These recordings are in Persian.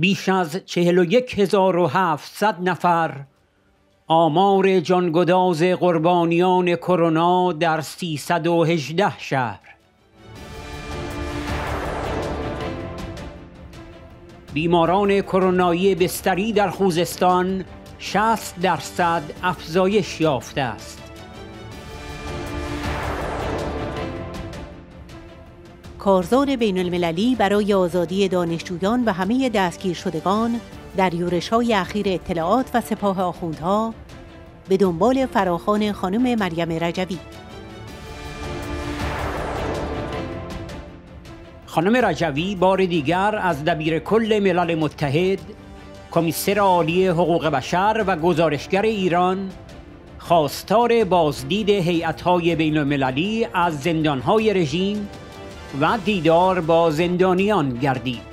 بیش از 41700 نفر آمار جانگداز قربانیان کرونا در 318 شهر بیماران کرونایی بستری در خوزستان 60 درصد افزایش یافته است کارزار بین المللی برای آزادی دانشجویان و همه دستگیر شدگان در یورش های اخیر اطلاعات و سپاه آخوندها به دنبال فراخان خانم مریم رجوی خانم رجوی بار دیگر از دبیر کل ملل متحد کمیسر عالی حقوق بشر و گزارشگر ایران خواستار بازدید های بین المللی از زندانهای رژیم و دیدار با زندانیان گردید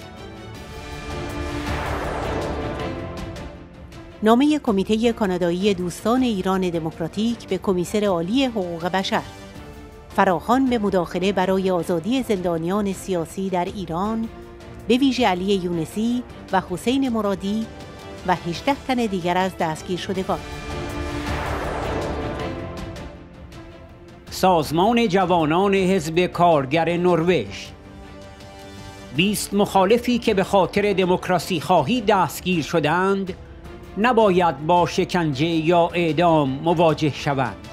نامه کمیته کانادایی دوستان ایران دموکراتیک به کمیسر عالی حقوق بشر فراخان به مداخله برای آزادی زندانیان سیاسی در ایران به ویژه علی یونسی و حسین مرادی و 18 تن دیگر از دستگیر شدگان سازمان جوانان حزب کارگر نروژ 20 مخالفی که به خاطر دموکراسی خواهی دستگیر شدند نباید با شکنجه یا اعدام مواجه شوند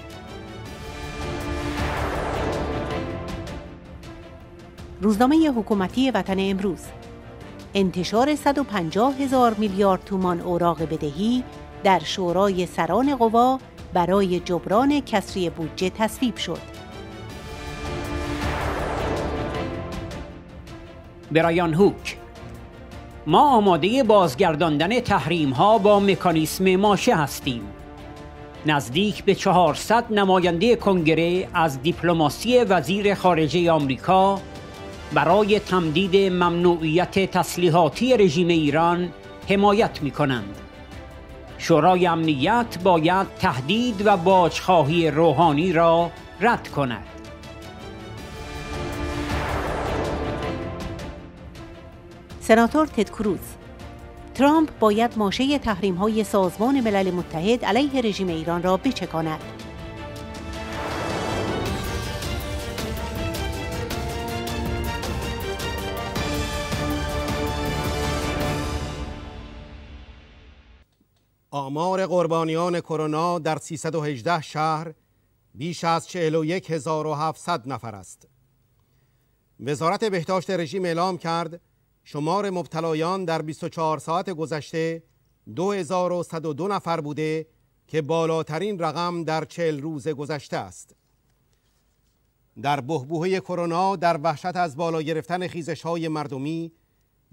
روزنامه حکومتی وطن امروز انتشار 150 هزار میلیارد تومان اوراق بدهی در شورای سران قوا برای جبران کسری بودجه تصویب شد. برایان هوک ما آماده بازگرداندن تحریم ها با مکانیسم ماشه هستیم نزدیک به 400 نماینده کنگره از دیپلماسی وزیر خارجه آمریکا برای تمدید ممنوعیت تسلیحاتی رژیم ایران حمایت می شورای امنیت باید تهدید و باجخواهی روحانی را رد کند سناتور تد کروز ترامپ باید ماشه تحریم های سازمان ملل متحد علیه رژیم ایران را بچکاند شمار قربانیان کرونا در 318 شهر بیش از 41700 نفر است. وزارت بهداشت رژیم اعلام کرد شمار مبتلایان در 24 ساعت گذشته 2102 نفر بوده که بالاترین رقم در 40 روز گذشته است. در بهبوهه کرونا در وحشت از بالا گرفتن خیزش های مردمی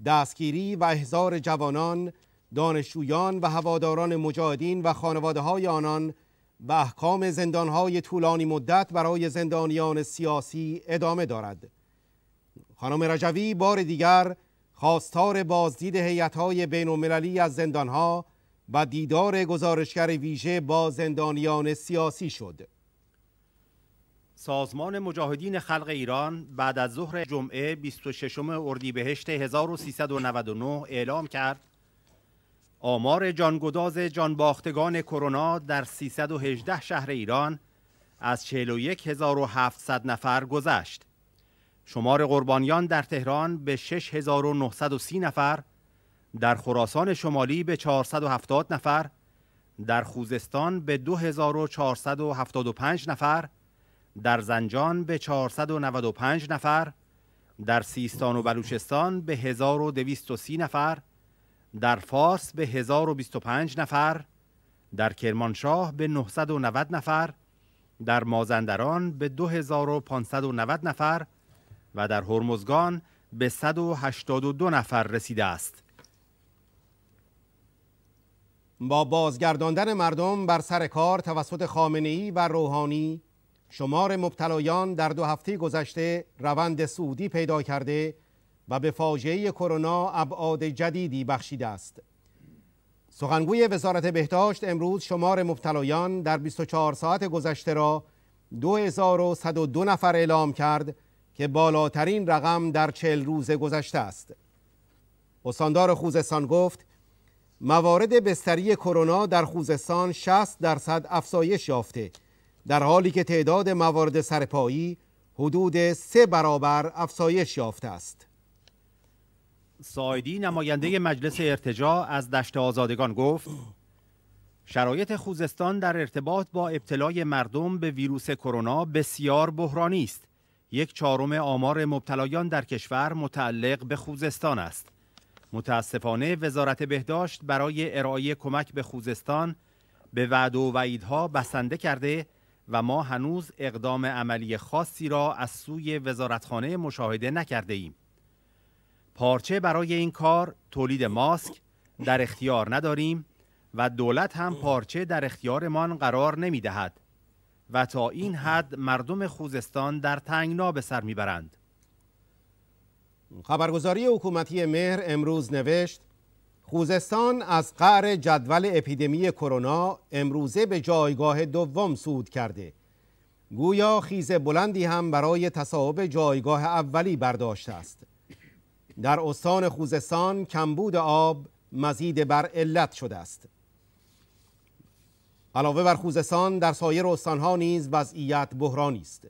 دستگیری و احضار جوانان دانشجویان و هواداران مجاهدین و خانواده های آنان به احکام زندان های طولانی مدت برای زندانیان سیاسی ادامه دارد خانم رجوی بار دیگر خواستار بازدید حیط های بین از زندان ها و دیدار گزارشگر ویژه با زندانیان سیاسی شد سازمان مجاهدین خلق ایران بعد از ظهر جمعه 26 اردیبهشت 1399 اعلام کرد آمار جانگداز جانباختگان کرونا در 318 شهر ایران از 41700 نفر گذشت. شمار قربانیان در تهران به 6930 نفر، در خراسان شمالی به 470 نفر، در خوزستان به 2475 نفر، در زنجان به 495 نفر، در سیستان و بلوچستان به 1230 نفر، در فاس به 1025 نفر، در کرمانشاه به 990 نفر، در مازندران به 2590 نفر و در هرمزگان به 182 نفر رسیده است. با بازگرداندن مردم بر سر کار توسط ای و روحانی شمار مبتلایان در دو هفته گذشته روند سعودی پیدا کرده و به فاجعه کرونا ابعاد جدیدی بخشیده است سخنگوی وزارت بهداشت امروز شمار مبتلایان در 24 ساعت گذشته را 2102 نفر اعلام کرد که بالاترین رقم در چهل روز گذشته است استاندار خوزستان گفت موارد بستری کرونا در خوزستان 60 درصد افزایش یافته در حالی که تعداد موارد سرپایی حدود سه برابر افزایش یافته است سایدی نماینده مجلس ارتجا از دشت آزادگان گفت شرایط خوزستان در ارتباط با ابتلای مردم به ویروس کرونا بسیار بحرانی است. یک چهارم آمار مبتلایان در کشور متعلق به خوزستان است. متاسفانه وزارت بهداشت برای ارائه کمک به خوزستان به وعد و وعیدها بسنده کرده و ما هنوز اقدام عملی خاصی را از سوی وزارتخانه مشاهده نکرده ایم. پارچه برای این کار تولید ماسک در اختیار نداریم و دولت هم پارچه در اختیارمان قرار نمی دهد و تا این حد مردم خوزستان در تنگنا به سر برند خبرگزاری حکومتی مهر امروز نوشت خوزستان از قعر جدول اپیدمی کرونا امروزه به جایگاه دوم سود کرده گویا خیز بلندی هم برای تصاحب جایگاه اولی برداشته است در استان خوزستان کمبود آب مزید بر علت شده است علاوه بر خوزستان در سایر استانها نیز وضعیت بحرانی است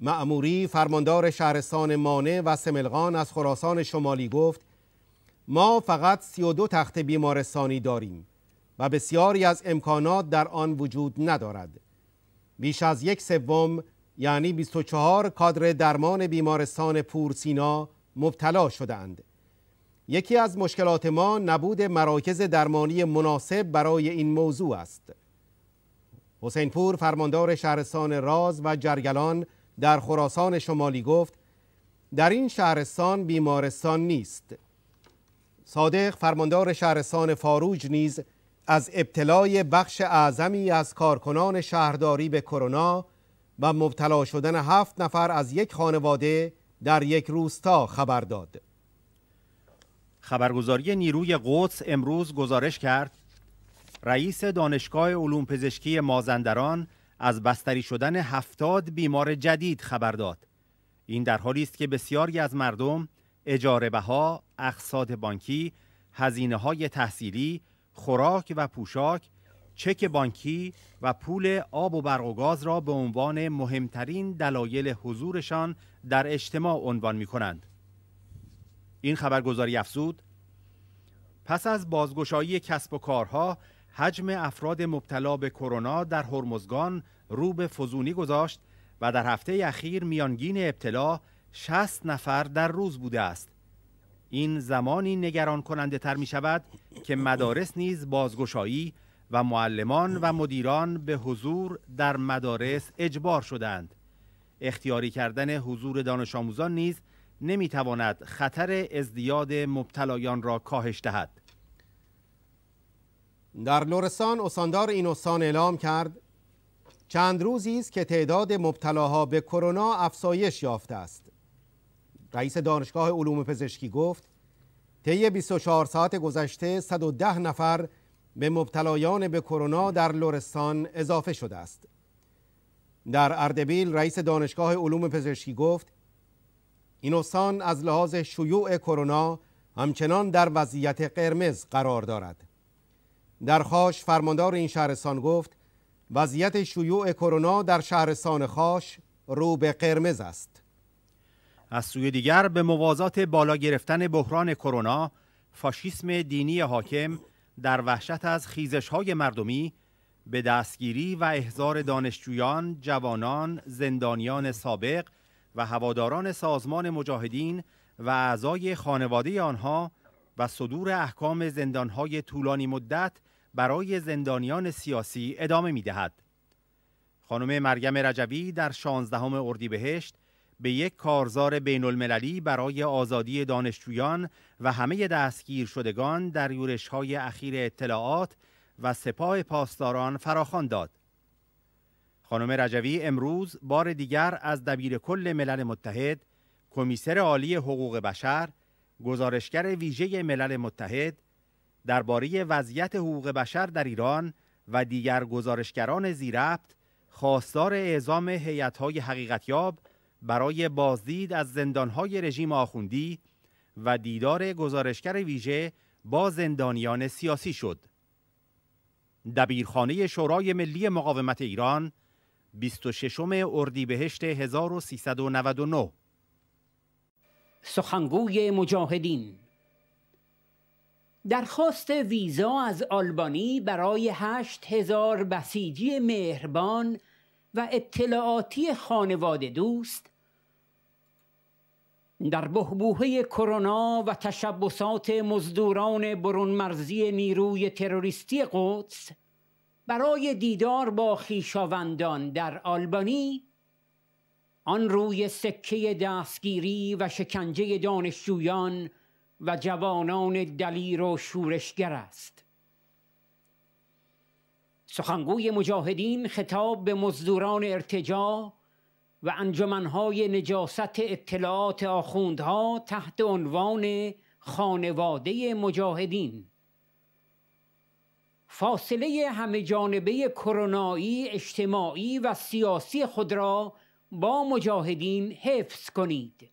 معموری فرماندار شهرستان مانه و سملغان از خراسان شمالی گفت ما فقط 32 تخت بیمارستانی داریم و بسیاری از امکانات در آن وجود ندارد بیش از یک سوم یعنی 24 کادر درمان بیمارستان پورسینا مبتلا شدهاند یکی از مشکلات ما نبود مراکز درمانی مناسب برای این موضوع است حسین پور فرماندار شهرستان راز و جرگلان در خراسان شمالی گفت در این شهرستان بیمارستان نیست صادق فرماندار شهرستان فاروج نیز از ابتلای بخش اعظمی از کارکنان شهرداری به کرونا و مبتلا شدن هفت نفر از یک خانواده در یک روستا خبر داد خبرگزاری نیروی قدس امروز گزارش کرد رئیس دانشگاه علوم پزشکی مازندران از بستری شدن هفتاد بیمار جدید خبر داد این در حالی است که بسیاری از مردم اجاره بها، اقساط بانکی، هزینه های تحصیلی، خوراک و پوشاک، چک بانکی و پول آب و برق و گاز را به عنوان مهمترین دلایل حضورشان در اجتماع عنوان می کنند. این خبرگزاری افزود پس از بازگشایی کسب و کارها حجم افراد مبتلا به کرونا در هرمزگان رو به فزونی گذاشت و در هفته اخیر میانگین ابتلا 60 نفر در روز بوده است این زمانی نگران کننده تر می شود که مدارس نیز بازگشایی و معلمان و مدیران به حضور در مدارس اجبار شدند اختیاری کردن حضور دانش آموزان نیز نمیتواند خطر ازدیاد مبتلایان را کاهش دهد در لورستان، اساندار این استان اعلام کرد چند روزی است که تعداد مبتلاها به کرونا افزایش یافته است رئیس دانشگاه علوم پزشکی گفت طی 24 ساعت گذشته 110 نفر به مبتلایان به کرونا در لورستان اضافه شده است در اردبیل رئیس دانشگاه علوم پزشکی گفت این استان از لحاظ شیوع کرونا همچنان در وضعیت قرمز قرار دارد در خاش فرماندار این شهرستان گفت وضعیت شیوع کرونا در شهرستان خاش رو به قرمز است از سوی دیگر به موازات بالا گرفتن بحران کرونا فاشیسم دینی حاکم در وحشت از خیزش های مردمی به دستگیری و احضار دانشجویان، جوانان، زندانیان سابق و هواداران سازمان مجاهدین و اعضای خانواده آنها و صدور احکام زندانهای طولانی مدت برای زندانیان سیاسی ادامه می دهد. خانم مریم رجبی در 16 اردیبهشت به یک کارزار بین المللی برای آزادی دانشجویان و همه دستگیر شدگان در یورش های اخیر اطلاعات و سپاه پاسداران فراخوان داد. خانم رجوی امروز بار دیگر از دبیر کل ملل متحد، کمیسر عالی حقوق بشر، گزارشگر ویژه ملل متحد درباره وضعیت حقوق بشر در ایران و دیگر گزارشگران زیرفت خواستار اعزام هیئت‌های حقیقتیاب برای بازدید از زندانهای رژیم آخوندی و دیدار گزارشگر ویژه با زندانیان سیاسی شد. دبیرخانه شورای ملی مقاومت ایران 26 اردیبهشت 1399 سخنگوی مجاهدین درخواست ویزا از آلبانی برای هشت هزار بسیجی مهربان و اطلاعاتی خانواده دوست در بهبوهه کرونا و تشبسات مزدوران برونمرزی نیروی تروریستی قدس برای دیدار با خیشاوندان در آلبانی آن روی سکه دستگیری و شکنجه دانشجویان و جوانان دلیر و شورشگر است سخنگوی مجاهدین خطاب به مزدوران ارتجا و انجمنهای نجاست اطلاعات آخوندها تحت عنوان خانواده مجاهدین فاصله همه جانبه کرونایی اجتماعی و سیاسی خود را با مجاهدین حفظ کنید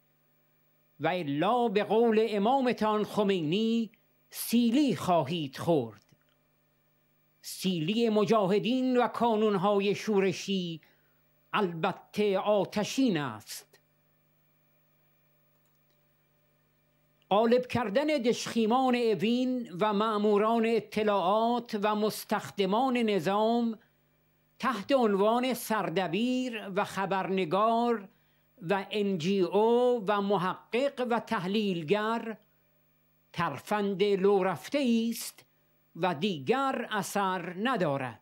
و الا به قول امامتان خمینی سیلی خواهید خورد سیلی مجاهدین و کانونهای شورشی البته آتشین است قالب کردن دشخیمان اوین و معموران اطلاعات و مستخدمان نظام تحت عنوان سردبیر و خبرنگار و انجی او و محقق و تحلیلگر ترفند لو رفته است و دیگر اثر ندارد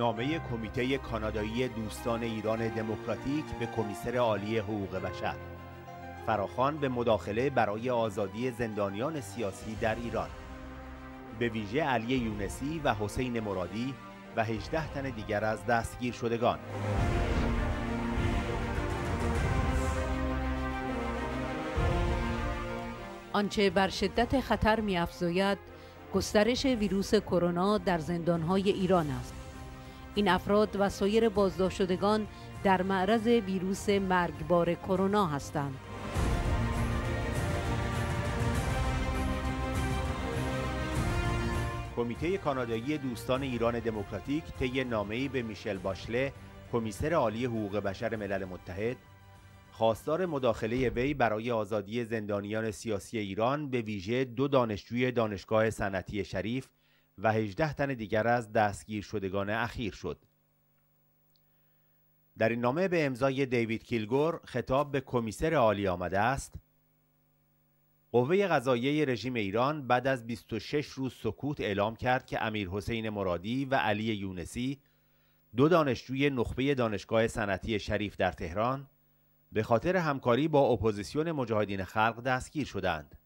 نامه کمیته کانادایی دوستان ایران دموکراتیک به کمیسر عالی حقوق بشر فراخان به مداخله برای آزادی زندانیان سیاسی در ایران به ویژه علی یونسی و حسین مرادی و 18 تن دیگر از دستگیر شدگان آنچه بر شدت خطر میافزاید گسترش ویروس کرونا در زندانهای ایران است این افراد و سایر بازداشت شدگان در معرض ویروس مرگبار کرونا هستند. کمیته کانادایی دوستان ایران دموکراتیک طی نامه‌ای به میشل باشله، کمیسر عالی حقوق بشر ملل متحد، خواستار مداخله وی برای آزادی زندانیان سیاسی ایران به ویژه دو دانشجوی دانشگاه صنعتی شریف و 18 تن دیگر از دستگیر شدگان اخیر شد. در این نامه به امضای دیوید کیلگور خطاب به کمیسر عالی آمده است قوه قضاییه رژیم ایران بعد از 26 روز سکوت اعلام کرد که امیر حسین مرادی و علی یونسی دو دانشجوی نخبه دانشگاه صنعتی شریف در تهران به خاطر همکاری با اپوزیسیون مجاهدین خلق دستگیر شدند.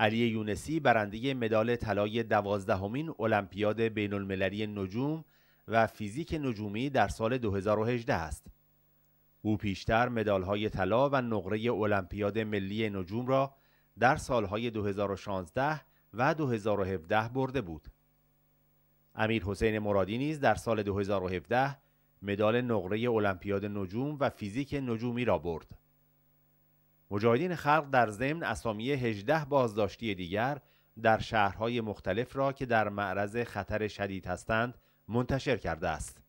علی یونسی برنده مدال طلای دوازدهمین المپیاد بین المللی نجوم و فیزیک نجومی در سال 2018 است. او پیشتر مدال‌های طلا و نقره المپیاد ملی نجوم را در سالهای 2016 و 2017 برده بود. امیر حسین مرادی نیز در سال 2017 مدال نقره المپیاد نجوم و فیزیک نجومی را برد. مجاهدین خلق در ضمن اسامی 18 بازداشتی دیگر در شهرهای مختلف را که در معرض خطر شدید هستند منتشر کرده است.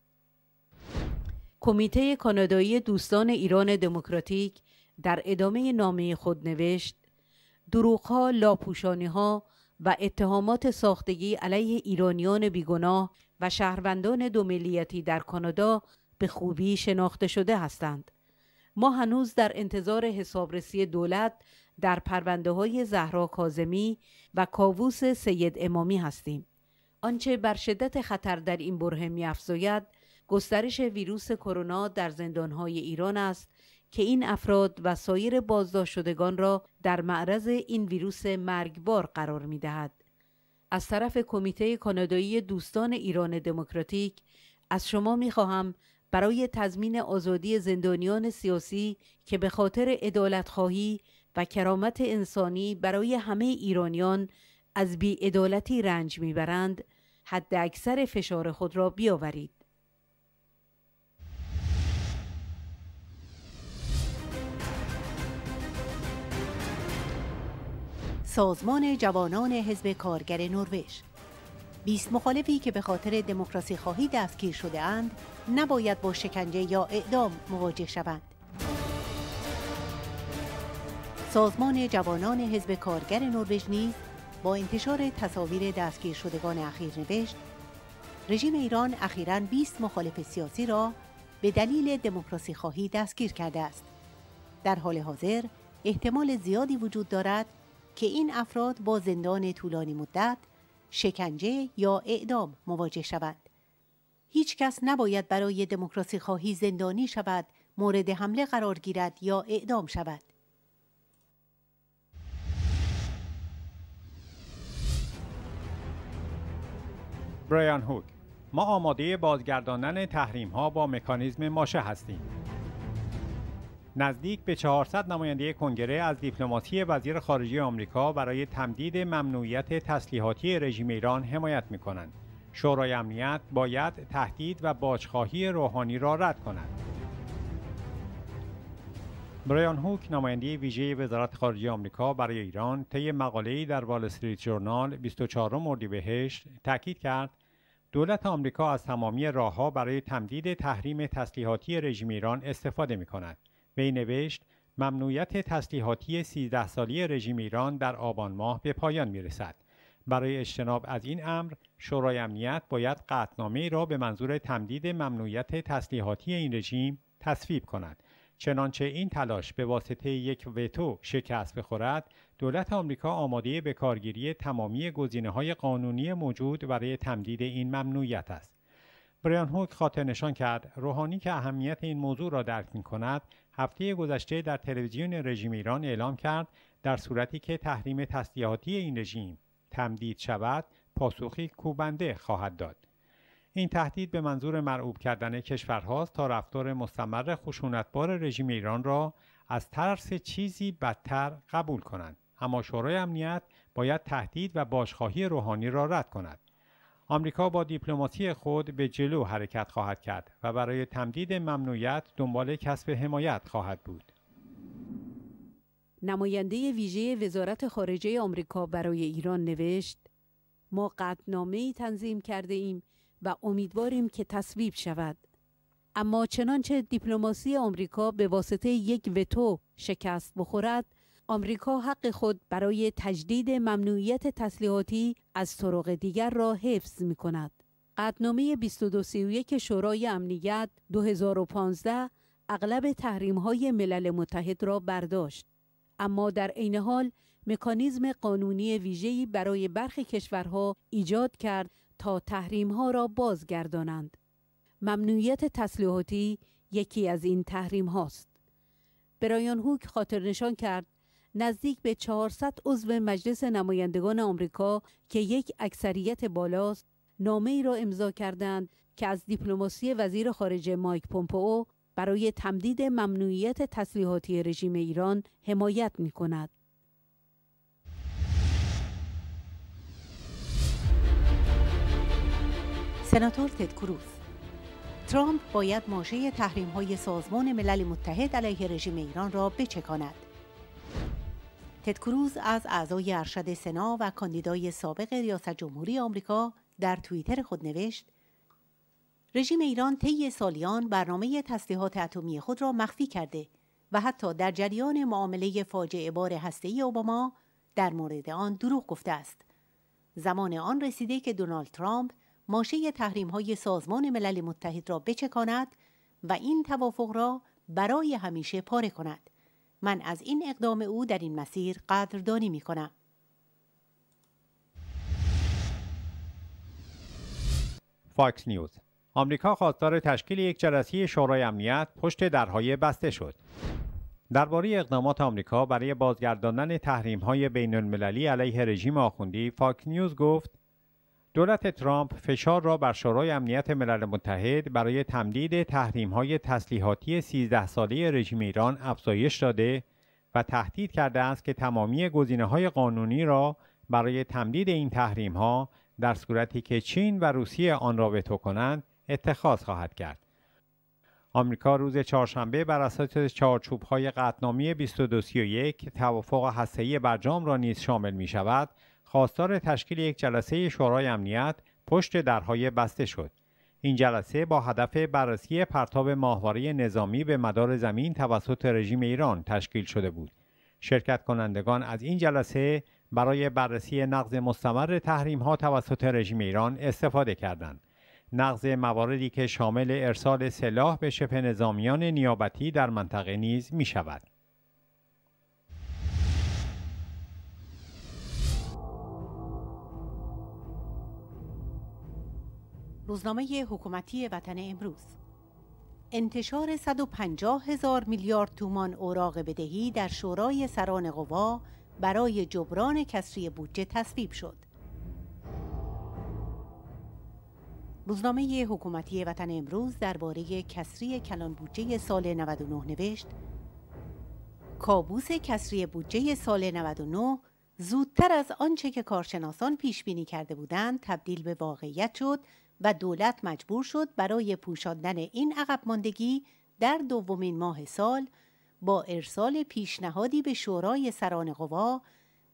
کمیته کانادایی دوستان ایران دموکراتیک در ادامه نامه خود نوشت دروغها، ها و اتهامات ساختگی علیه ایرانیان بیگناه و شهروندان دوملیتی در کانادا به خوبی شناخته شده هستند. ما هنوز در انتظار حسابرسی دولت در پرونده های زهرا کازمی و کاووس سید امامی هستیم. آنچه بر شدت خطر در این بره میافزاید گسترش ویروس کرونا در های ایران است که این افراد و سایر بازداشت شدگان را در معرض این ویروس مرگبار قرار می دهد. از طرف کمیته کانادایی دوستان ایران دموکراتیک از شما می خواهم برای تضمین آزادی زندانیان سیاسی که به خاطر خواهی و کرامت انسانی برای همه ایرانیان از ادالتی رنج میبرند حد اکثر فشار خود را بیاورید. سازمان جوانان حزب کارگر نروژ 20 مخالفی که به خاطر دموکراسی خواهی دستگیر شده اند نباید با شکنجه یا اعدام مواجه شوند. سازمان جوانان حزب کارگر نروژ نیز با انتشار تصاویر دستگیر شدگان اخیر نوشت رژیم ایران اخیراً 20 مخالف سیاسی را به دلیل دموکراسی خواهی دستگیر کرده است. در حال حاضر احتمال زیادی وجود دارد که این افراد با زندان طولانی مدت شکنجه یا اعدام مواجه شوند. هیچ کس نباید برای دموکراسی خواهی زندانی شود، مورد حمله قرار گیرد یا اعدام شود. برایان هوک ما آماده بازگرداندن تحریم ها با مکانیزم ماشه هستیم. نزدیک به 400 نماینده کنگره از دیپلماسی وزیر خارجه آمریکا برای تمدید ممنوعیت تسلیحاتی رژیم ایران حمایت می کنند. شورای امنیت باید تهدید و باجخواهی روحانی را رد کند. برایان هوک نماینده ویژه وزارت خارجه آمریکا برای ایران طی مقاله‌ای در وال استریت جورنال 24 اردیبهشت تاکید کرد دولت آمریکا از تمامی راهها برای تمدید تحریم تسلیحاتی رژیم ایران استفاده می کند. وی نوشت ممنوعیت تسلیحاتی 13 سالی رژیم ایران در آبان ماه به پایان می رسد. برای اجتناب از این امر شورای امنیت باید قطعنامه را به منظور تمدید ممنوعیت تسلیحاتی این رژیم تصویب کند چنانچه این تلاش به واسطه یک وتو شکست بخورد دولت آمریکا آماده به کارگیری تمامی گزینه های قانونی موجود برای تمدید این ممنوعیت است بریان هوک خاطر نشان کرد روحانی که اهمیت این موضوع را درک می کند هفته گذشته در تلویزیون رژیم ایران اعلام کرد در صورتی که تحریم تسلیحاتی این رژیم تمدید شود پاسخی کوبنده خواهد داد این تهدید به منظور مرعوب کردن کشورهاست تا رفتار مستمر خشونتبار رژیم ایران را از ترس چیزی بدتر قبول کنند اما شورای امنیت باید تهدید و باشخواهی روحانی را رد کند آمریکا با دیپلماسی خود به جلو حرکت خواهد کرد و برای تمدید ممنوعیت دنبال کسب حمایت خواهد بود نماینده ویژه وزارت خارجه آمریکا برای ایران نوشت ما ای تنظیم کرده ایم و امیدواریم که تصویب شود اما چنانچه دیپلماسی آمریکا به واسطه یک وتو شکست بخورد آمریکا حق خود برای تجدید ممنوعیت تسلیحاتی از طرق دیگر را حفظ می کند. قدنامه 2231 شورای امنیت 2015 اغلب تحریم های ملل متحد را برداشت. اما در عین حال مکانیزم قانونی ویژه‌ای برای برخی کشورها ایجاد کرد تا تحریم‌ها را بازگردانند. ممنوعیت تسلیحاتی یکی از این تحریم هاست. برایان هوک خاطر نشان کرد نزدیک به 400 عضو مجلس نمایندگان آمریکا که یک اکثریت بالاست نامه ای را امضا کردند که از دیپلماسی وزیر خارجه مایک پومپئو برای تمدید ممنوعیت تسلیحاتی رژیم ایران حمایت می کند. سناتور تد ترامپ باید ماشه تحریم های سازمان ملل متحد علیه رژیم ایران را بچکاند. تد کروز از اعضای ارشد سنا و کاندیدای سابق ریاست جمهوری آمریکا در توییتر خود نوشت رژیم ایران طی سالیان برنامه تسلیحات اتمی خود را مخفی کرده و حتی در جریان معامله فاجعه بار هسته‌ای اوباما در مورد آن دروغ گفته است. زمان آن رسیده که دونالد ترامپ ماشه تحریم های سازمان ملل متحد را بچکاند و این توافق را برای همیشه پاره کند. من از این اقدام او در این مسیر قدردانی می کنم. فاکس نیوز آمریکا خواستار تشکیل یک جلسه شورای امنیت پشت درهای بسته شد. درباره اقدامات آمریکا برای بازگرداندن تحریم‌های بین‌المللی علیه رژیم آخوندی، فاک نیوز گفت: دولت ترامپ فشار را بر شورای امنیت ملل متحد برای تمدید تحریم‌های تسلیحاتی 13 ساله رژیم ایران افزایش داده و تهدید کرده است که تمامی گزینه‌های قانونی را برای تمدید این تحریم‌ها در صورتی که چین و روسیه آن را وتو کنند اتخاذ خواهد کرد. آمریکا روز چهارشنبه بر اساس های قطنامی 2231 توافق هسته‌ای برجام را نیز شامل می شود، خواستار تشکیل یک جلسه شورای امنیت پشت درهای بسته شد. این جلسه با هدف بررسی پرتاب ماهواره نظامی به مدار زمین توسط رژیم ایران تشکیل شده بود. شرکت کنندگان از این جلسه برای بررسی نقض مستمر تحریم ها توسط رژیم ایران استفاده کردند. نقض مواردی که شامل ارسال سلاح به شبه نظامیان نیابتی در منطقه نیز می شود. روزنامه حکومتی وطن امروز انتشار 150 هزار میلیارد تومان اوراق بدهی در شورای سران قوا برای جبران کسری بودجه تصویب شد. روزنامه حکومتی وطن امروز درباره کسری کلان بودجه سال 99 نوشت کابوس کسری بودجه سال 99 زودتر از آنچه که کارشناسان پیش بینی کرده بودند تبدیل به واقعیت شد و دولت مجبور شد برای پوشاندن این عقب ماندگی در دومین ماه سال با ارسال پیشنهادی به شورای سران قوا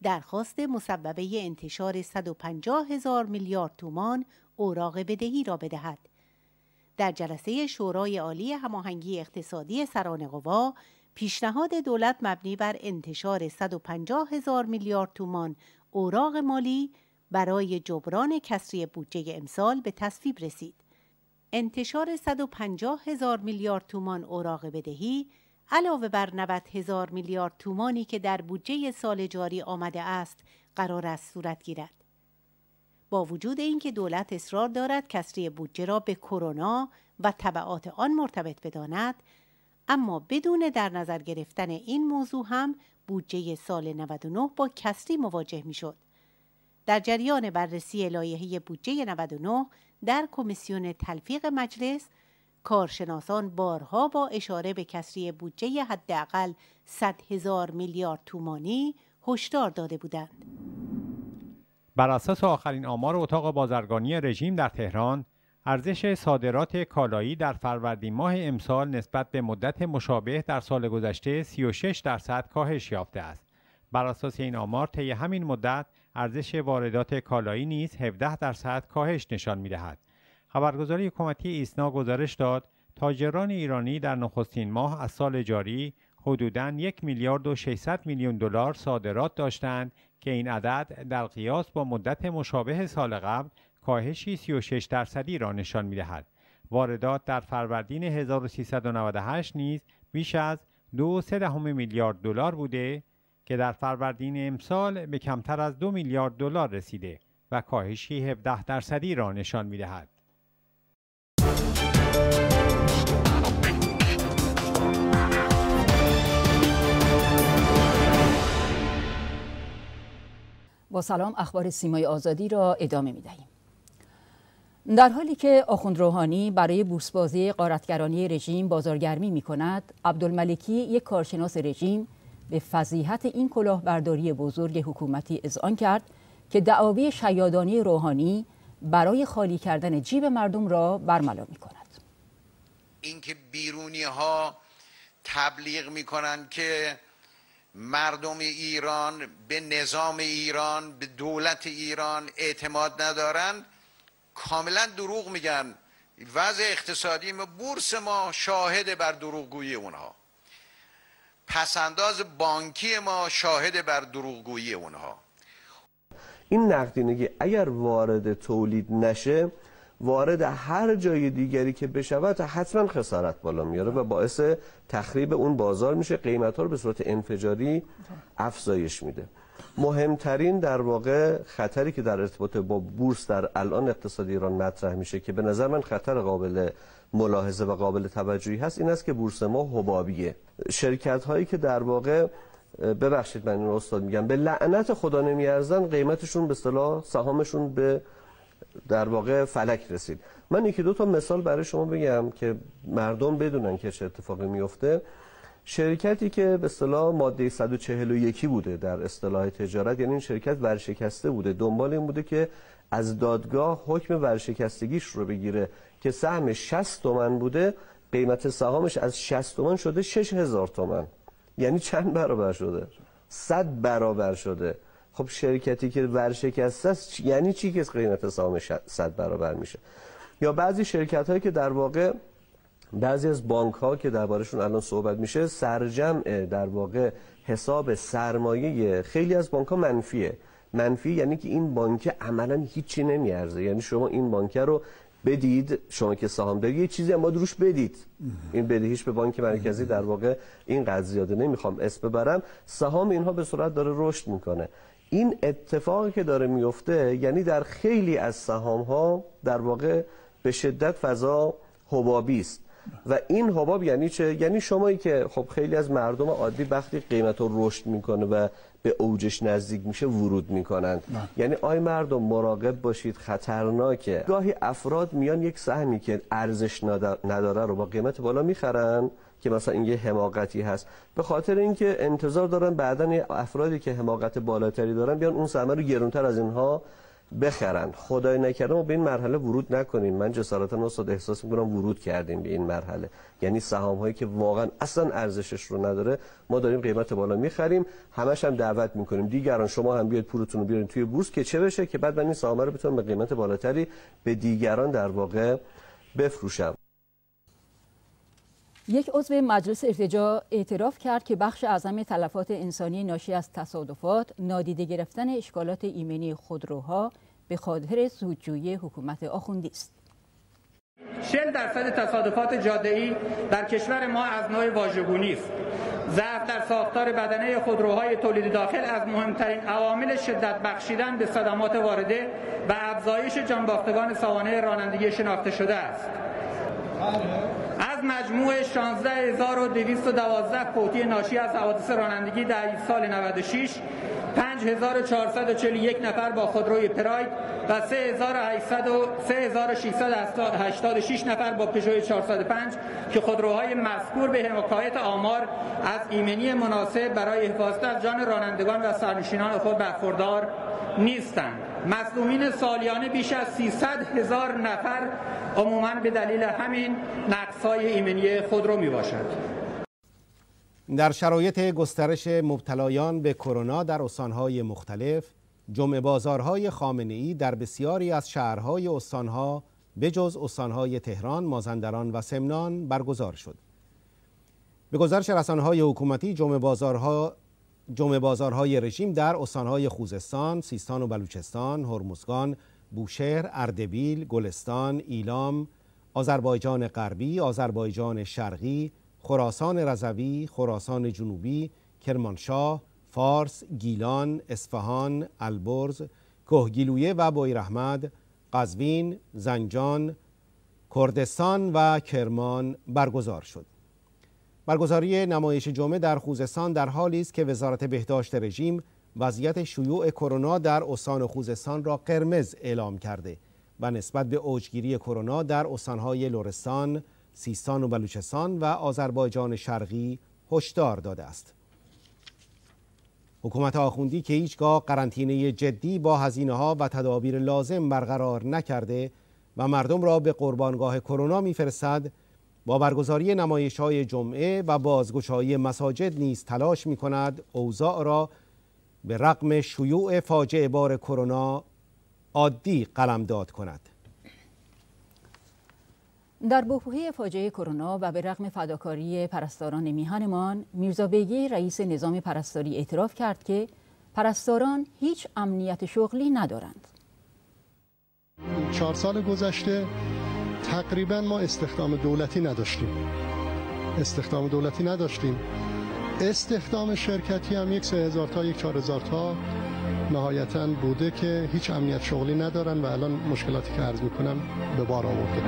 درخواست مسببه انتشار 150 هزار میلیارد تومان اوراق بدهی را بدهد در جلسه شورای عالی هماهنگی اقتصادی سران قوا پیشنهاد دولت مبنی بر انتشار 150 هزار میلیارد تومان اوراق مالی برای جبران کسری بودجه امسال به تصویب رسید. انتشار 150 هزار میلیارد تومان اوراق بدهی علاوه بر 90 هزار میلیارد تومانی که در بودجه سال جاری آمده است قرار است صورت گیرد. با وجود اینکه دولت اصرار دارد کسری بودجه را به کرونا و طبعات آن مرتبط بداند اما بدون در نظر گرفتن این موضوع هم بودجه سال 99 با کسری مواجه می شد. در جریان بررسی لایحه بودجه 99 در کمیسیون تلفیق مجلس کارشناسان بارها با اشاره به کسری بودجه حداقل 100 هزار میلیارد تومانی هشدار داده بودند. بر اساس آخرین آمار اتاق بازرگانی رژیم در تهران ارزش صادرات کالایی در فروردین ماه امسال نسبت به مدت مشابه در سال گذشته 36 درصد کاهش یافته است. بر اساس این آمار طی همین مدت ارزش واردات کالایی نیز 17 درصد کاهش نشان می‌دهد خبرگزاری حکومتی ایسنا گزارش داد تاجران ایرانی در نخستین ماه از سال جاری حدوداً یک میلیارد و 600 میلیون دلار صادرات داشتند که این عدد در قیاس با مدت مشابه سال قبل کاهشی 36 درصدی را نشان میدهد. واردات در فروردین 1398 نیز بیش از دو میلیارد دلار بوده که در فروردین امسال به کمتر از دو میلیارد دلار رسیده و کاهشی 17 درصدی را نشان میدهد. با سلام اخبار سیمای آزادی را ادامه می دهیم. در حالی که آخوند روحانی برای بوسبازی قارتگرانی رژیم بازارگرمی می کند، عبدالملکی یک کارشناس رژیم به فضیحت این کلاهبرداری بزرگ حکومتی آن کرد که دعاوی شیادانی روحانی برای خالی کردن جیب مردم را برملا می کند. اینکه بیرونی ها تبلیغ می کنند که مردم ایران به نظام ایران به دولت ایران اعتماد ندارند کاملا دروغ میگن وضع اقتصادی ما بورس ما شاهد بر دروغگویی اونها پسنداز بانکی ما شاهد بر دروغگویی اونها این نقدینگی اگر وارد تولید نشه وارد هر جای دیگری که بشود حتما خسارت بالا میاره و باعث تخریب اون بازار میشه قیمت ها رو به صورت انفجاری افزایش میده مهمترین در واقع خطری که در ارتباط با بورس در الان اقتصاد ایران مطرح میشه که به نظر من خطر قابل ملاحظه و قابل توجهی هست این است که بورس ما حبابیه شرکت هایی که در واقع ببخشید من این استاد میگم به لعنت خدا نمیارزن قیمتشون به صلاح سهامشون به در واقع فلک رسید من یکی دو تا مثال برای شما بگم که مردم بدونن که چه اتفاقی میفته شرکتی که به اصطلاح ماده 141 بوده در اصطلاح تجارت یعنی این شرکت ورشکسته بوده دنبال این بوده که از دادگاه حکم ورشکستگیش رو بگیره که سهم 60 تومن بوده قیمت سهامش از 60 تومن شده 6000 تومن یعنی چند برابر شده 100 برابر شده خب شرکتی که ورشکسته است یعنی چی که قیمت سهام 100 برابر میشه یا بعضی شرکت هایی که در واقع بعضی از بانک ها که دربارشون الان صحبت میشه سرجمع در واقع حساب سرمایه خیلی از بانک ها منفیه منفی یعنی که این بانکه عملا هیچی نمیارزه یعنی شما این بانک رو بدید شما که سهام دارید یه چیزی اما روش بدید این بدهیش به بانک مرکزی در واقع این قضیه زیاده نمیخوام اسم ببرم سهام اینها به صورت داره رشد میکنه این اتفاقی که داره میفته یعنی در خیلی از سهام ها در واقع به شدت فضا حبابی است و این حباب یعنی چه یعنی شمایی که خب خیلی از مردم عادی وقتی قیمت رو رشد میکنه و به اوجش نزدیک میشه ورود میکنند نه. یعنی آی مردم مراقب باشید خطرناکه گاهی افراد میان یک سهمی که ارزش نداره رو با قیمت بالا میخرن که مثلا این یه حماقتی هست به خاطر اینکه انتظار دارن بعدا افرادی که حماقت بالاتری دارن بیان اون سهم رو گرونتر از اینها بخرن خدای نکرده ما به این مرحله ورود نکنیم من جسارتا استاد احساس میکنم ورود کردیم به این مرحله یعنی سهام هایی که واقعا اصلا ارزشش رو نداره ما داریم قیمت بالا میخریم همش هم دعوت کنیم دیگران شما هم بیاید پولتون رو بیارین توی بورس که چه بشه که بعد من این سهام رو بتونم به قیمت بالاتری به دیگران در واقع بفروشم یک عضو مجلس ارتجا اعتراف کرد که بخش اعظم تلفات انسانی ناشی از تصادفات نادیده گرفتن اشکالات ایمنی خودروها به خاطر سودجویی حکومت آخوندی است 40 درصد تصادفات جاده در کشور ما از نوع واژگونی است ضعف در ساختار بدنه خودروهای تولید داخل از مهمترین عوامل شدت بخشیدن به صدمات وارده و افزایش جانباختگان سوانه رانندگی شناخته شده است از مجموع 16212 فوتی ناشی از حوادث رانندگی در سال 96 5441 نفر با خودروی پراید و 3686 نفر با پژو 405 که خودروهای مذکور به حمایت آمار از ایمنی مناسب برای حفاظت از جان رانندگان و سرنشینان خود برخوردار نیستند. مظلومین سالیانه بیش از 300 هزار نفر عموما به دلیل همین نقصهای ایمنی خود رو می باشد. در شرایط گسترش مبتلایان به کرونا در استانهای مختلف جمعه بازارهای خامنه ای در بسیاری از شهرهای استانها به جز استانهای تهران، مازندران و سمنان برگزار شد. به گزارش رسانه‌های حکومتی جمعه بازارها جمعه بازارهای رژیم در استانهای خوزستان، سیستان و بلوچستان، هرمزگان، بوشهر، اردبیل، گلستان، ایلام، آذربایجان غربی، آذربایجان شرقی، خراسان رضوی، خراسان جنوبی، کرمانشاه، فارس، گیلان، اصفهان، البرز، کهگیلویه و بویراحمد، قزوین، زنجان، کردستان و کرمان برگزار شد. برگزاری نمایش جمعه در خوزستان در حالی است که وزارت بهداشت رژیم وضعیت شیوع کرونا در استان خوزستان را قرمز اعلام کرده و نسبت به اوجگیری کرونا در استانهای لرستان، سیستان و بلوچستان و آذربایجان شرقی هشدار داده است. حکومت آخوندی که هیچگاه قرنطینه جدی با هزینه ها و تدابیر لازم برقرار نکرده و مردم را به قربانگاه کرونا میفرستد با برگزاری نمایش های جمعه و بازگشایی مساجد نیز تلاش می کند اوضاع را به رقم شیوع فاجعه بار کرونا عادی قلمداد کند در بحبوحه فاجعه کرونا و به رغم فداکاری پرستاران میهنمان میرزا بیگی رئیس نظام پرستاری اعتراف کرد که پرستاران هیچ امنیت شغلی ندارند چهار سال گذشته تقریبا ما استخدام دولتی نداشتیم استخدام دولتی نداشتیم استخدام شرکتی هم یک سه هزار تا یک چهار هزار تا نهایتا بوده که هیچ امنیت شغلی ندارن و الان مشکلاتی که عرض میکنم به بار آورده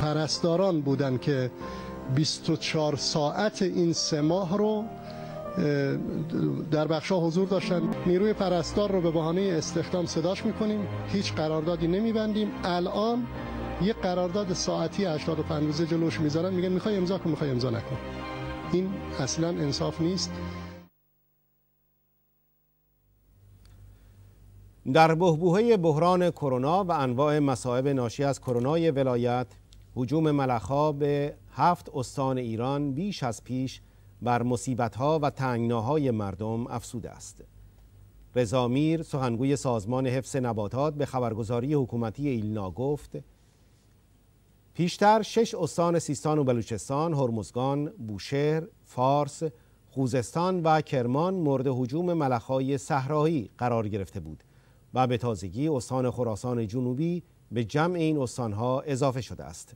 پرستاران بودن که 24 ساعت این سه ماه رو در بخشا حضور داشتن نیروی پرستار رو به بهانه استخدام صداش میکنیم هیچ قراردادی نمیبندیم الان یک قرارداد ساعتی 85 روزه جلوش میذارن میگن میخوای امضا کن میخوای امضا نکن این اصلا انصاف نیست در بهبوهه بحران کرونا و انواع مصائب ناشی از کرونای ولایت حجوم ملخها به هفت استان ایران بیش از پیش بر ها و تنگناهای مردم افسوده است رضا میر سخنگوی سازمان حفظ نباتات به خبرگزاری حکومتی ایلنا گفت پیشتر شش استان سیستان و بلوچستان، هرمزگان، بوشهر، فارس، خوزستان و کرمان مورد حجوم ملخهای صحرایی قرار گرفته بود و به تازگی استان خراسان جنوبی به جمع این استانها اضافه شده است.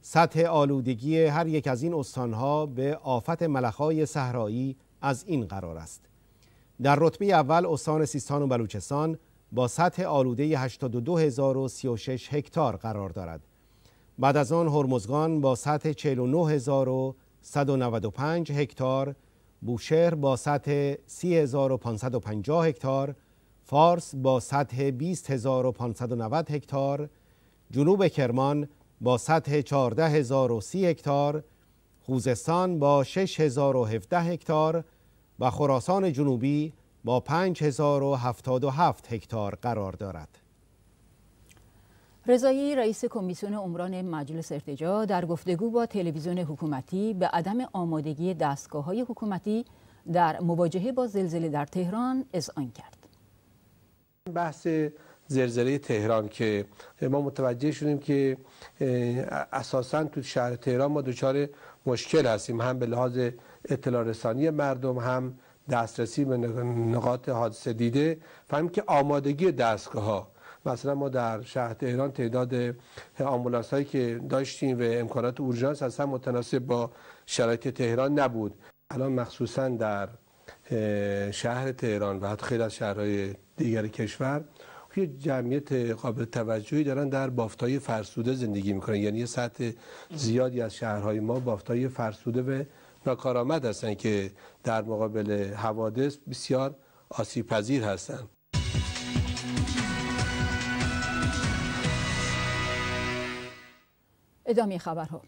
سطح آلودگی هر یک از این استانها به آفت ملخهای صحرایی از این قرار است. در رتبه اول استان سیستان و بلوچستان با سطح آلوده 82036 هکتار قرار دارد بعد از آن هرمزگان با سطح 49195 هکتار بوشهر با سطح 30,550 هکتار فارس با سطح 20590 هکتار جنوب کرمان با سطح 14030 هکتار خوزستان با 6017 هکتار و خراسان جنوبی با 5077 هکتار قرار دارد. رضایی رئیس کمیسیون عمران مجلس ارتجا در گفتگو با تلویزیون حکومتی به عدم آمادگی دستگاه های حکومتی در مواجهه با زلزله در تهران آن کرد. بحث زلزله تهران که ما متوجه شدیم که اساسا تو شهر تهران ما دچار مشکل هستیم هم به لحاظ اطلاع رسانی مردم هم دسترسی به نقاط حادثه دیده فهمیم که آمادگی دستگاه ها مثلا ما در شهر تهران تعداد آمبولانس هایی که داشتیم و امکانات اورژانس اصلا متناسب با شرایط تهران نبود الان مخصوصا در شهر تهران و حتی خیلی از شهرهای دیگر کشور یه جمعیت قابل توجهی دارن در بافتای فرسوده زندگی میکنن یعنی یه سطح زیادی از شهرهای ما بافتای فرسوده و ناکارآمد هستن که در مقابل حوادث بسیار آسیب پذیر هستن ادامه خبرها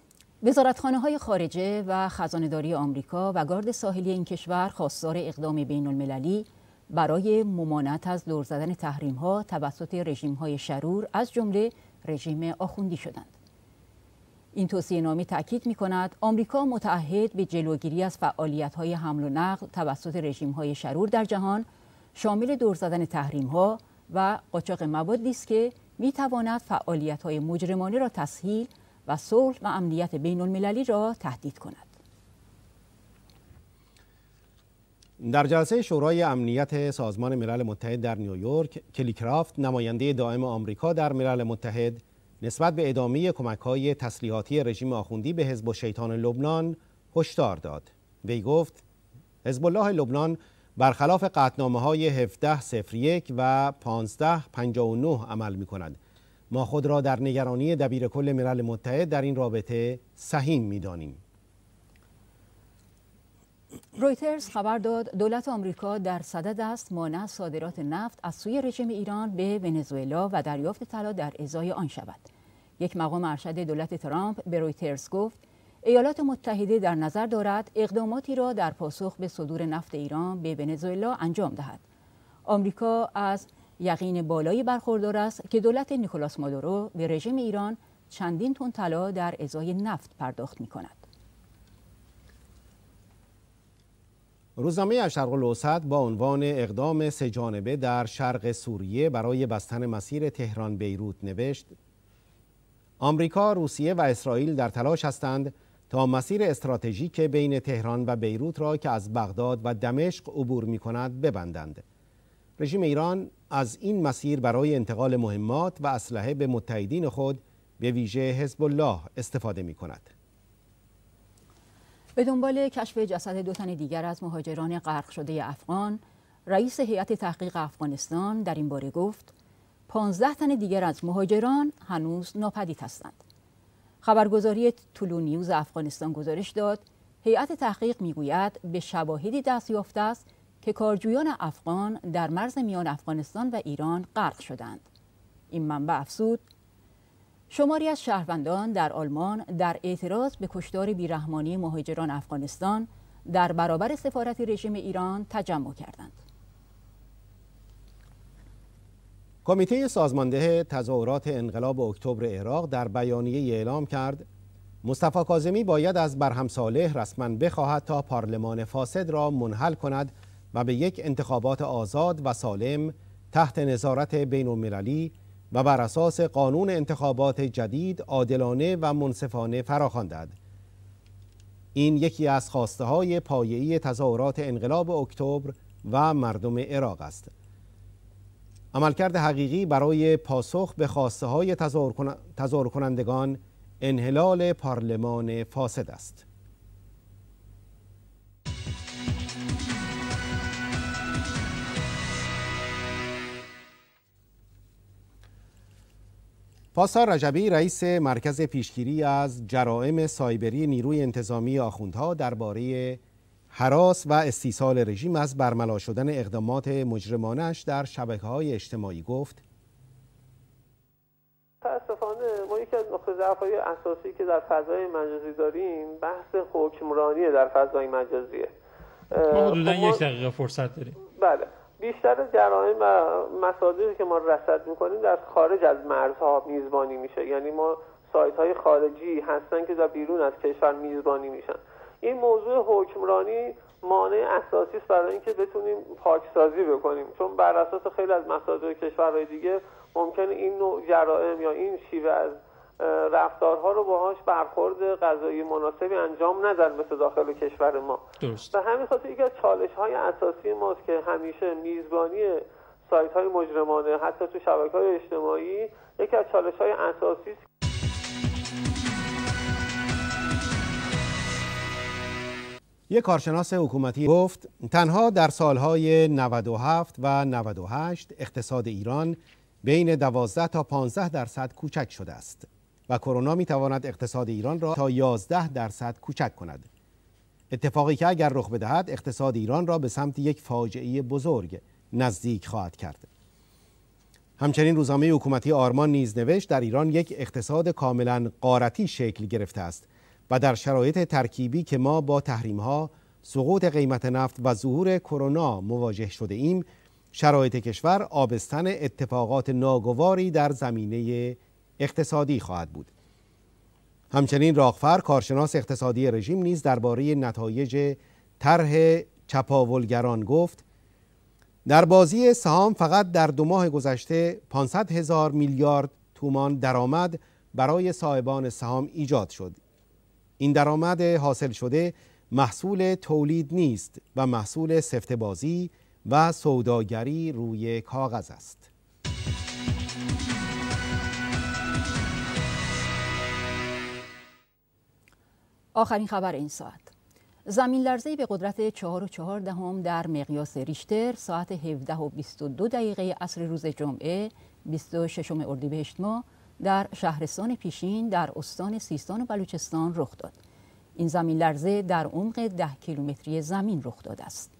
وزارتخانه های خارجه و خزانداری آمریکا و گارد ساحلی این کشور خواستار اقدام بین المللی برای ممانعت از دور زدن تحریم ها توسط رژیم های شرور از جمله رژیم آخوندی شدند. این توصیه نامی تاکید می کند آمریکا متعهد به جلوگیری از فعالیت های حمل و نقل توسط رژیم های شرور در جهان شامل دور زدن تحریم ها و قاچاق مواد است که می تواند فعالیت های مجرمانه را تسهیل و صلح و امنیت بین المللی را تهدید کند. در جلسه شورای امنیت سازمان ملل متحد در نیویورک، کلیکرافت نماینده دائم آمریکا در ملل متحد نسبت به ادامه های تسلیحاتی رژیم آخوندی به حزب و شیطان لبنان هشدار داد. وی گفت حزب الله لبنان برخلاف قطنامه های 17 و 1559 عمل می کند ما خود را در نگرانی دبیر کل ملل متحد در این رابطه سهیم می دانیم. رویترز خبر داد دولت آمریکا در صدد است مانع صادرات نفت از سوی رژیم ایران به ونزوئلا و دریافت طلا در ازای آن شود. یک مقام ارشد دولت ترامپ به رویترز گفت ایالات متحده در نظر دارد اقداماتی را در پاسخ به صدور نفت ایران به ونزوئلا انجام دهد. آمریکا از یقین بالایی برخوردار است که دولت نیکولاس مادورو به رژیم ایران چندین تن طلا در ازای نفت پرداخت می کند. روزنامه شرق با عنوان اقدام جانبه در شرق سوریه برای بستن مسیر تهران بیروت نوشت آمریکا، روسیه و اسرائیل در تلاش هستند تا مسیر استراتژیک بین تهران و بیروت را که از بغداد و دمشق عبور می کند ببندند. رژیم ایران از این مسیر برای انتقال مهمات و اسلحه به متحدین خود به ویژه حزب الله استفاده می کند. به دنبال کشف جسد دو تن دیگر از مهاجران غرق شده افغان، رئیس هیئت تحقیق افغانستان در این باره گفت: 15 تن دیگر از مهاجران هنوز ناپدید هستند. خبرگزاری طولو نیوز افغانستان گزارش داد هیئت تحقیق میگوید به شواهدی دست یافته است که کارجویان افغان در مرز میان افغانستان و ایران غرق شدند. این منبع افزود شماری از شهروندان در آلمان در اعتراض به کشتار بیرحمانی مهاجران افغانستان در برابر سفارت رژیم ایران تجمع کردند. کمیته سازمانده تظاهرات انقلاب اکتبر عراق در بیانیه اعلام کرد مصطفی کاظمی باید از برهم صالح رسما بخواهد تا پارلمان فاسد را منحل کند و به یک انتخابات آزاد و سالم تحت نظارت بین المللی و بر اساس قانون انتخابات جدید عادلانه و منصفانه فراخواندد. این یکی از خواسته های پایه‌ای تظاهرات انقلاب اکتبر و مردم عراق است. عملکرد حقیقی برای پاسخ به خواسته های تظاهر کنندگان انحلال پارلمان فاسد است. پاسار رجبی رئیس مرکز پیشگیری از جرائم سایبری نیروی انتظامی آخوندها درباره حراس و استیصال رژیم از برملا شدن اقدامات مجرمانش در شبکه های اجتماعی گفت متاسفانه ما یکی از نقطه ضعف های اساسی که در فضای مجازی داریم بحث حکمرانی در فضای مجازیه ما حدودا یک خب دقیقه فرصت داریم بله بیشتر جرائم و مصادیقی که ما رصد میکنیم در خارج از مرزها میزبانی میشه یعنی ما سایت های خارجی هستن که در بیرون از کشور میزبانی میشن این موضوع حکمرانی مانع اساسی است برای اینکه بتونیم پاکسازی بکنیم چون بر اساس خیلی از مصادیق کشورهای دیگه ممکنه این نوع جرائم یا این شیوه از رفتارها رو باهاش برخورد غذایی مناسبی انجام ندن مثل داخل کشور ما درست. و همین خاطر یکی از چالش های اساسی ماست که همیشه میزبانی سایت های مجرمانه حتی تو شبکه های اجتماعی یکی از چالش های اساسی است یک کارشناس حکومتی گفت تنها در سالهای 97 و 98 اقتصاد ایران بین 12 تا 15 درصد کوچک شده است. و کرونا می تواند اقتصاد ایران را تا 11 درصد کوچک کند اتفاقی که اگر رخ بدهد اقتصاد ایران را به سمت یک فاجعه بزرگ نزدیک خواهد کرد همچنین روزنامه حکومتی آرمان نیز نوشت در ایران یک اقتصاد کاملا قارتی شکل گرفته است و در شرایط ترکیبی که ما با تحریم ها سقوط قیمت نفت و ظهور کرونا مواجه شده ایم شرایط کشور آبستن اتفاقات ناگواری در زمینه اقتصادی خواهد بود همچنین راغفر کارشناس اقتصادی رژیم نیز درباره نتایج طرح چپاولگران گفت در بازی سهام فقط در دو ماه گذشته 500 هزار میلیارد تومان درآمد برای صاحبان سهام ایجاد شد این درآمد حاصل شده محصول تولید نیست و محصول سفت بازی و سوداگری روی کاغذ است آخرین خبر این ساعت زمین لرزه به قدرت 4.4 و دهم در مقیاس ریشتر ساعت 17 و 22 دقیقه عصر روز جمعه 26 اردیبهشت ماه در شهرستان پیشین در استان سیستان و بلوچستان رخ داد. این زمین لرزه در عمق 10 کیلومتری زمین رخ داده است.